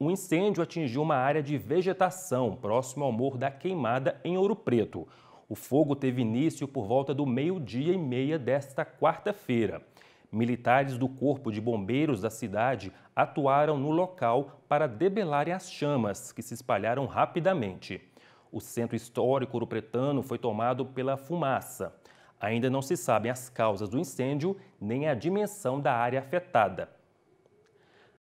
um incêndio atingiu uma área de vegetação próximo ao Morro da Queimada, em Ouro Preto. O fogo teve início por volta do meio-dia e meia desta quarta-feira. Militares do Corpo de Bombeiros da cidade atuaram no local para debelarem as chamas, que se espalharam rapidamente. O centro histórico uropretano foi tomado pela fumaça. Ainda não se sabem as causas do incêndio nem a dimensão da área afetada.